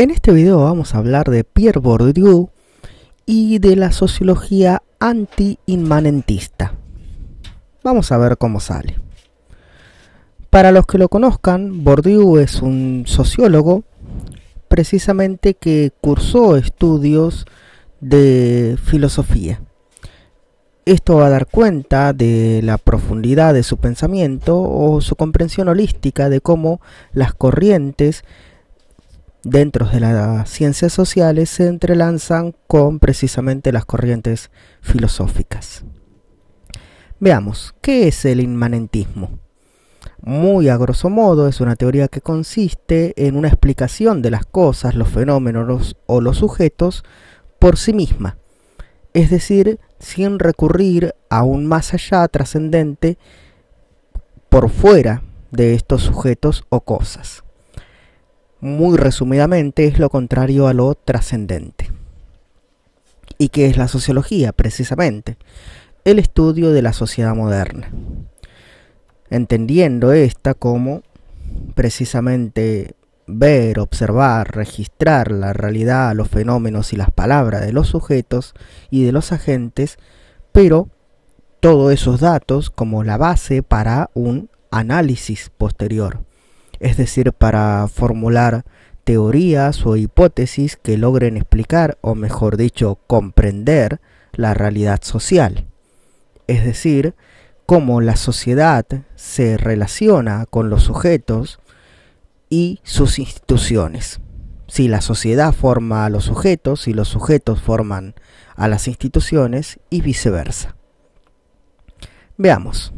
En este video vamos a hablar de Pierre Bourdieu y de la sociología anti-inmanentista. Vamos a ver cómo sale. Para los que lo conozcan, Bourdieu es un sociólogo precisamente que cursó estudios de filosofía. Esto va a dar cuenta de la profundidad de su pensamiento o su comprensión holística de cómo las corrientes dentro de las ciencias sociales se entrelazan con precisamente las corrientes filosóficas. Veamos, ¿qué es el inmanentismo? Muy a grosso modo es una teoría que consiste en una explicación de las cosas, los fenómenos o los sujetos por sí misma, es decir, sin recurrir a un más allá trascendente por fuera de estos sujetos o cosas muy resumidamente, es lo contrario a lo trascendente. ¿Y qué es la sociología? Precisamente, el estudio de la sociedad moderna. Entendiendo esta como precisamente ver, observar, registrar la realidad, los fenómenos y las palabras de los sujetos y de los agentes, pero todos esos datos como la base para un análisis posterior es decir, para formular teorías o hipótesis que logren explicar, o mejor dicho, comprender la realidad social, es decir, cómo la sociedad se relaciona con los sujetos y sus instituciones. Si la sociedad forma a los sujetos y los sujetos forman a las instituciones y viceversa. Veamos.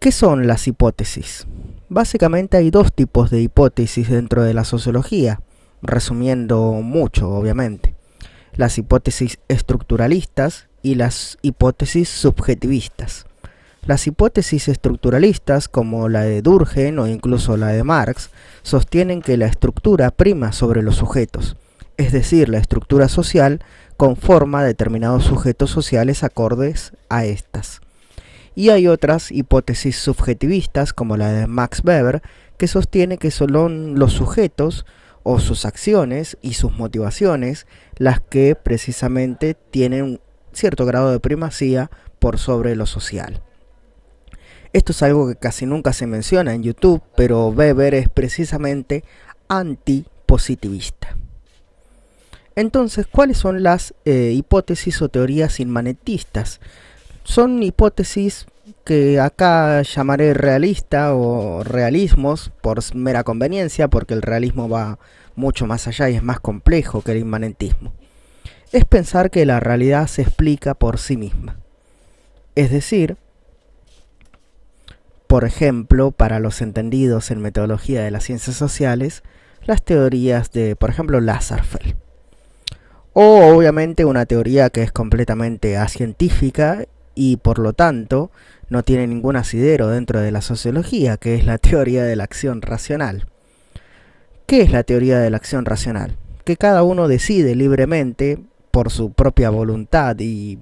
¿Qué son las hipótesis? Básicamente hay dos tipos de hipótesis dentro de la sociología, resumiendo mucho, obviamente. Las hipótesis estructuralistas y las hipótesis subjetivistas. Las hipótesis estructuralistas, como la de Durgen o incluso la de Marx, sostienen que la estructura prima sobre los sujetos, es decir, la estructura social conforma determinados sujetos sociales acordes a estas y hay otras hipótesis subjetivistas como la de Max Weber que sostiene que son los sujetos o sus acciones y sus motivaciones las que precisamente tienen un cierto grado de primacía por sobre lo social. Esto es algo que casi nunca se menciona en YouTube, pero Weber es precisamente antipositivista. Entonces, ¿cuáles son las eh, hipótesis o teorías inmanetistas? son hipótesis que acá llamaré realista o realismos por mera conveniencia, porque el realismo va mucho más allá y es más complejo que el inmanentismo. Es pensar que la realidad se explica por sí misma. Es decir, por ejemplo, para los entendidos en metodología de las ciencias sociales, las teorías de, por ejemplo, Lazarfell. O obviamente una teoría que es completamente científica y por lo tanto no tiene ningún asidero dentro de la sociología, que es la teoría de la acción racional. ¿Qué es la teoría de la acción racional? Que cada uno decide libremente por su propia voluntad y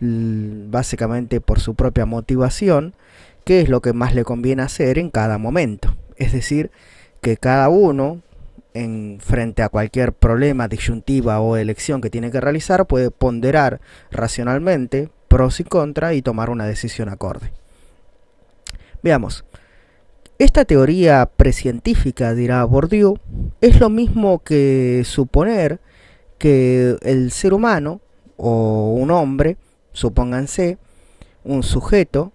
mm, básicamente por su propia motivación qué es lo que más le conviene hacer en cada momento. Es decir, que cada uno en frente a cualquier problema, disyuntiva o elección que tiene que realizar puede ponderar racionalmente pros y contra y tomar una decisión acorde. Veamos, esta teoría prescientífica, dirá Bourdieu, es lo mismo que suponer que el ser humano o un hombre, supónganse, un sujeto,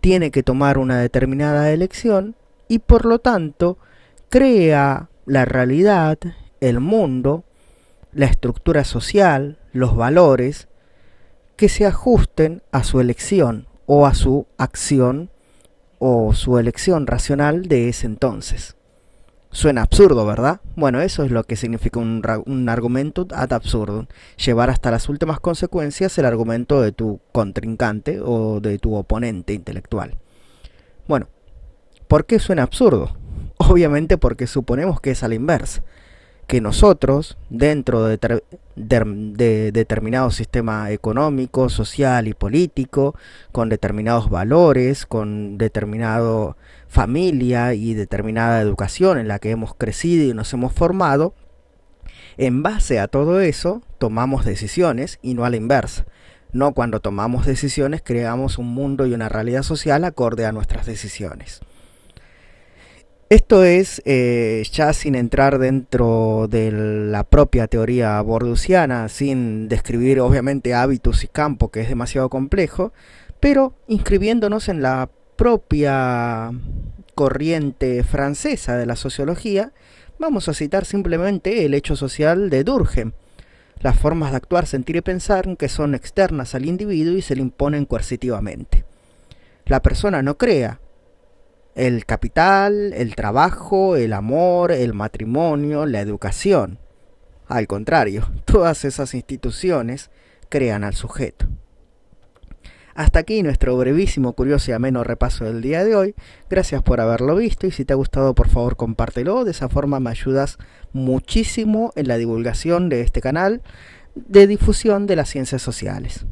tiene que tomar una determinada elección y por lo tanto crea la realidad, el mundo, la estructura social, los valores, que se ajusten a su elección o a su acción o su elección racional de ese entonces. Suena absurdo, ¿verdad? Bueno, eso es lo que significa un, argumento ad Llevar hasta las últimas consecuencias el argumento de tu contrincante o de tu oponente intelectual. Bueno, ¿por qué suena absurdo? Obviamente porque suponemos que es a la inversa que nosotros, dentro de, determinado sistema económico, social y político, con determinados valores, con determinada familia y determinada educación en la que hemos crecido y nos hemos formado, en base a todo eso tomamos decisiones y no a la inversa. No cuando tomamos decisiones creamos un mundo y una realidad social acorde a nuestras decisiones. Esto es eh, ya sin entrar dentro de la propia teoría borduciana, sin describir obviamente hábitos y campo, que es demasiado complejo, pero inscribiéndonos en la propia corriente francesa de la sociología, vamos a citar simplemente el hecho social de Durkheim. Las formas de actuar, sentir y pensar que son externas al individuo y se le imponen coercitivamente. La persona no crea, el capital, el trabajo, el amor, el matrimonio, la educación. Al contrario, todas esas instituciones crean al sujeto. Hasta aquí nuestro brevísimo, curioso y ameno repaso del día de hoy. Gracias por haberlo visto y si te ha gustado por favor compártelo. De esa forma me ayudas muchísimo en la divulgación de este canal de difusión de las ciencias sociales.